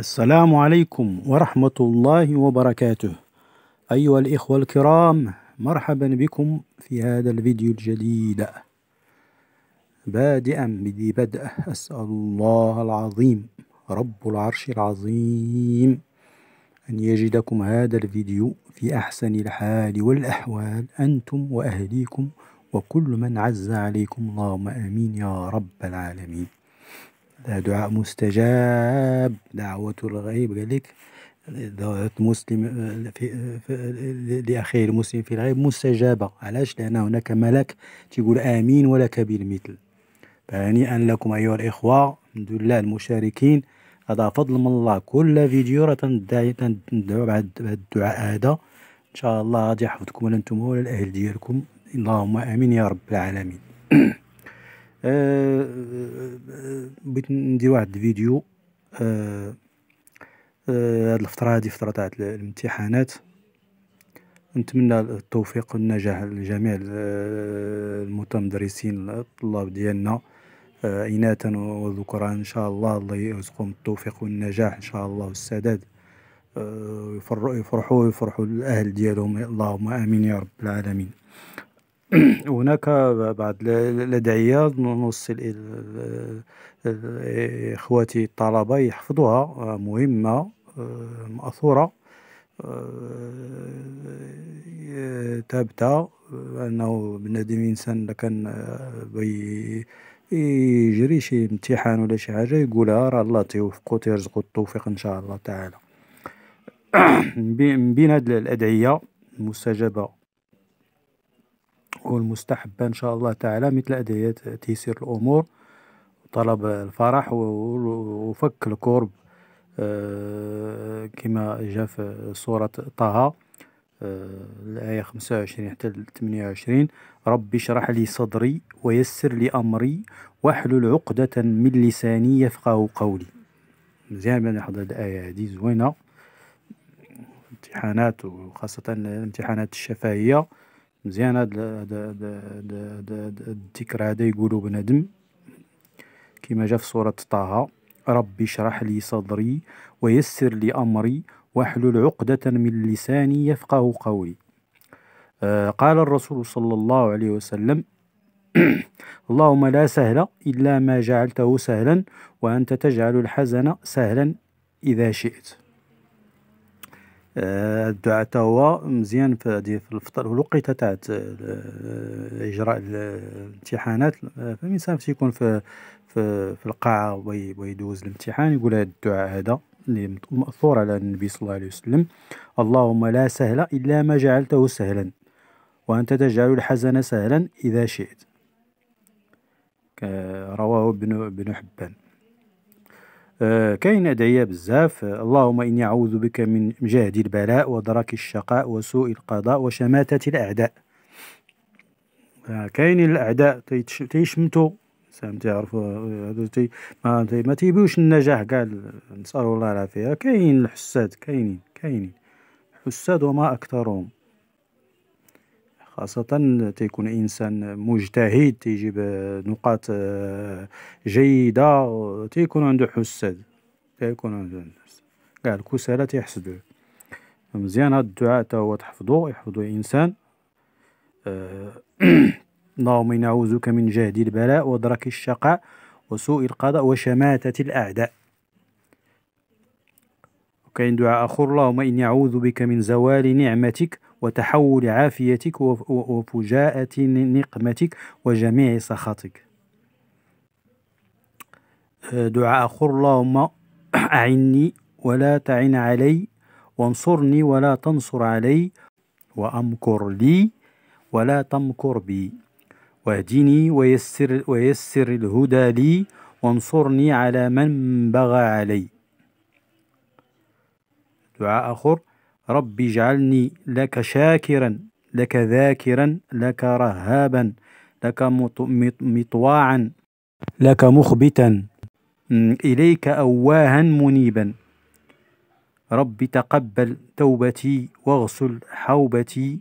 السلام عليكم ورحمة الله وبركاته أيها الإخوة الكرام مرحبا بكم في هذا الفيديو الجديد بادئا بذي بدء أسأل الله العظيم رب العرش العظيم أن يجدكم هذا الفيديو في أحسن الحال والأحوال أنتم وأهليكم وكل من عز عليكم اللهم آمين يا رب العالمين ده دعاء مستجاب دعوة الغيب قال لك دعوة مسلم في لأخيه المسلم في الغيب مستجابة علاش لأن هناك ملك تيقول آمين ولك بالمثل ان لكم أيها الإخوة الحمد لله المشاركين هذا فضل من الله كل فيديو راه تندعي تندعو بعد الدعاء هذا ان شاء الله غادي يحفظكم ولا نتوما ولا الاهل ديالكم اللهم امين يا رب العالمين آه، آه، آه، بغيت ندير واحد الفيديو آه آه هاد الفترة هادي فترة تاع الامتحانات نتمنى التوفيق والنجاح لجميع المتمدرسين الطلاب ديالنا إناثا وذكرا إن شاء الله الله يرزقهم التوفيق والنجاح إن شاء الله والسداد يفرحوا يفرحوا الأهل ديالهم اللهم آمين يا رب العالمين هناك بعض الأدعية نوصل إخواتي الطلبة يحفظوها مهمة آه، مأثورة آه، ثابتة أنه بنادم إنسان كان بي آه، يجري شي امتحان ولا شي حاجه يقولها راه الله تيوفقو تيرزقو التوفيق ان شاء الله تعالى من بين هاد الادعيه المستجابه تكون مستحبة إن شاء الله تعالى مثل أدعية تيسير الأمور طلب الفرح وفك الكرب آه، كما جاء في سورة طه آه، الآية 25 حتى 28 ربي اشرح لي صدري ويسر لي أمري واحلل عقدة من لساني يفقه قولي مزيان بان نحضر الآية هذه زوينة امتحانات وخاصة امتحانات الشفهية مزيان هاد الذكر هذا يقولو بنادم كما جا في سورة طه ربي اشرح لي صدري ويسر لي أمري واحلل عقدة من لساني يفقه قولي آه قال الرسول صلى الله عليه وسلم اللهم لا سهل إلا ما جعلته سهلا وأنت تجعل الحزن سهلا إذا شئت الدعاء حتى هو مزيان في و الوقيته تاع اجراء الامتحانات فالانسان فاش يكون في في, في القاعه ويدوز الامتحان يقول هذا الدعاء هذا اللي مأثور على النبي صلى الله عليه وسلم اللهم لا سهل إلا ما جعلته سهلا وأنت تجعل الحزن سهلا إذا شئت رواه ابن ابن حبان كاين أدعية بزاف اللهم اني اعوذ بك من جهد البلاء ودرك الشقاء وسوء القضاء وشماتة الاعداء كاين الاعداء تيشمتوا سام تعرفوا آه، هادو تي ما, ما تيبيوش النجاح كاع نسال الله العافيه كاين الحساد كاينين كاينين حساد وما اكثرهم خاصة تيكون إنسان مجتهد تيجيب نقاط آه، جيدة تيكون عنده حسد تيكون عنده حسد كاع الكسالى تيحسدو مزيان هاد الدعاء تا هو تحفظو يحفظو الإنسان آه، اللهم إنا نعوذك من جهد البلاء ودرك الشقاء وسوء القضاء وشماتة الأعداء كاين دعاء اخر اللهم اني اعوذ بك من زوال نعمتك وتحول عافيتك وفجاءة نقمتك وجميع سخطك آه، دعاء آخر اللهم أعني ولا تعن علي وانصرني ولا تنصر علي وأمكر لي ولا تمكر بي واهدني ويسر, ويسر الهدى لي وانصرني على من بغى علي دعاء آخر رب اجعلني لك شاكرا لك ذاكرا لك رهابا لك مطواعا لك مخبتا إليك أواها منيبا رب تقبل توبتي واغسل حوبتي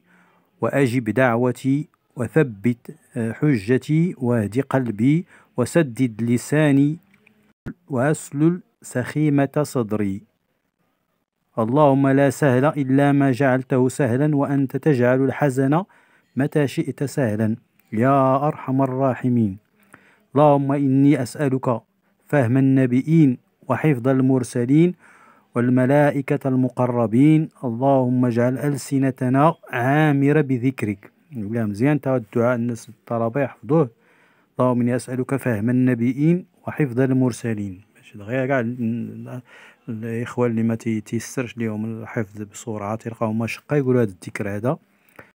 وأجب دعوتي وثبت آه، حجتي واهد قلبي وسدد لساني وأسلل سخيمة صدري اللهم لا سهل إلا ما جعلته سهلا وأنت تجعل الحزن متى شئت سهلا يا أرحم الراحمين اللهم إني أسألك فهم النبيين وحفظ المرسلين والملائكة المقربين اللهم اجعل ألسنتنا عامرة بذكرك ولا مزيان تاع الدعاء الناس الطلبة يحفظوه اللهم إني أسألك فهم النبيين وحفظ المرسلين باش غير الاخوه اللي ما تيسرش ليهم الحفظ بسرعه تلقاهم شقا يقولوا هذا الذكر هذا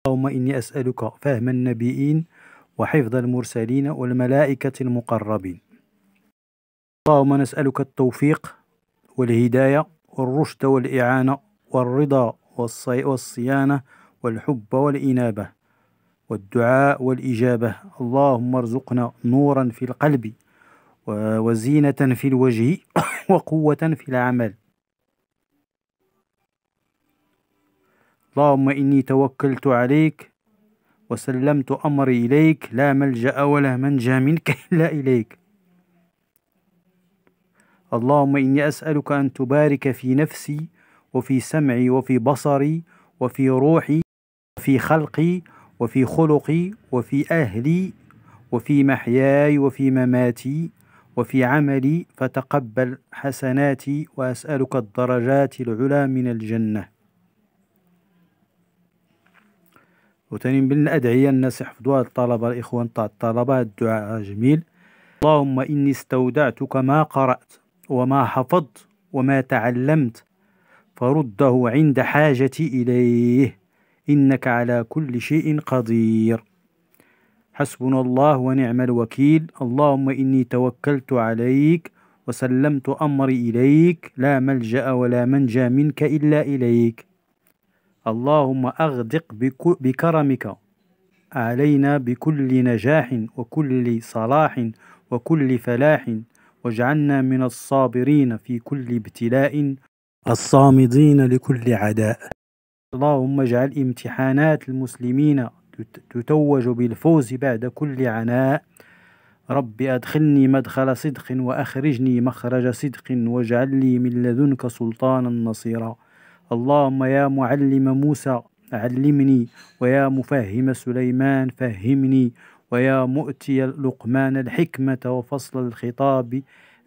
اللهم اني اسالك فهم النبيين وحفظ المرسلين والملائكه المقربين اللهم نسالك التوفيق والهدايه والرشد والاعانه والرضا والصيانه والحب والانابه والدعاء والاجابه اللهم ارزقنا نورا في القلب وزينة في الوجه وقوة في العمل اللهم إني توكلت عليك وسلمت أمري إليك لا ملجأ ولا منجى منك إلا إليك اللهم إني أسألك أن تبارك في نفسي وفي سمعي وفي بصري وفي روحي وفي خلقي وفي خلقي وفي أهلي وفي محياي وفي مماتي وفي عملي فتقبل حسناتي وأسألك الدرجات العلى من الجنة وتاني من الأدعية الناس يحفظوها الطلبة الإخوان تاع الطلبة الدعاء جميل اللهم إني استودعتك ما قرأت وما حفظت وما تعلمت فرده عند حاجتي إليه إنك على كل شيء قدير حسبنا الله ونعم الوكيل اللهم إني توكلت عليك وسلمت أمري إليك لا ملجأ ولا منجى منك إلا إليك اللهم أغدق بكرمك علينا بكل نجاح وكل صلاح وكل فلاح واجعلنا من الصابرين في كل ابتلاء الصامدين لكل عداء اللهم اجعل امتحانات المسلمين تتوج بالفوز بعد كل عناء رب أدخلني مدخل صدق وأخرجني مخرج صدق واجعل لي من لدنك سلطانا نصيرا اللهم يا معلم موسى علمني ويا مفهم سليمان فهمني ويا مؤتي لقمان الحكمة وفصل الخطاب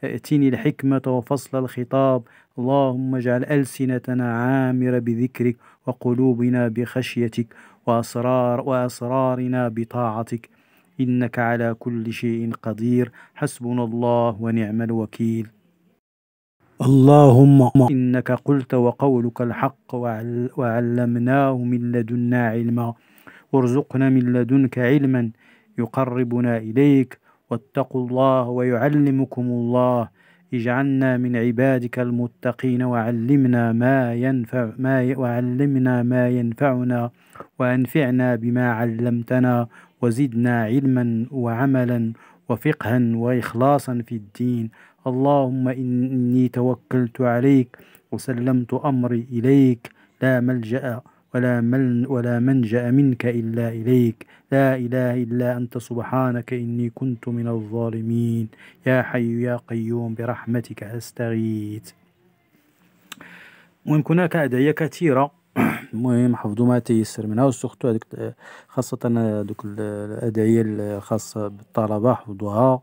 ائتني الحكمة وفصل الخطاب اللهم اجعل ألسنتنا عامرة بذكرك وقلوبنا بخشيتك وأسرار وأسرارنا بطاعتك إنك على كل شيء قدير حسبنا الله ونعم الوكيل اللهم إنك قلت وقولك الحق وعلمناه من لدنا علما وارزقنا من لدنك علما يقربنا إليك واتقوا الله ويعلمكم الله اجعلنا من عبادك المتقين وعلمنا ما ينفع ما ي... وعلمنا ما ينفعنا وانفعنا بما علمتنا وزدنا علما وعملا وفقها واخلاصا في الدين اللهم اني توكلت عليك وسلمت امري اليك لا ملجأ ولا, من ولا منجأ منك إلا إليك لا إله إلا أنت سبحانك إني كنت من الظالمين يا حي يا قيوم برحمتك أستغيث المهم هناك أدعية كثيرة المهم حفظوا ما تيسر منها وسورتو هذيك خاصة دوك الأدعية الخاصة بالطلبة حفظوها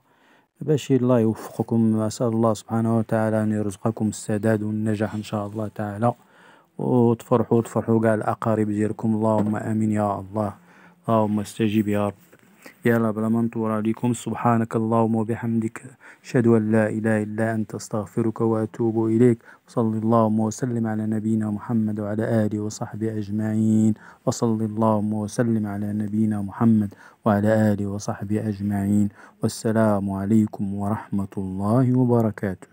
باش الله يوفقكم أسأل الله سبحانه وتعالى أن يرزقكم السداد والنجاح إن شاء الله تعالى وتفرحوا تفرحوا كاع الاقارب ديالكم اللهم امين يا الله اللهم استجب يا رب يلا بلا ما نطول عليكم سبحانك اللهم وبحمدك اشهد ان لا اله الا انت استغفرك واتوب اليك صلى اللهم وسلم على نبينا محمد وعلى اله وصحبه اجمعين وصلى اللهم وسلم على نبينا محمد وعلى اله وصحبه اجمعين والسلام عليكم ورحمه الله وبركاته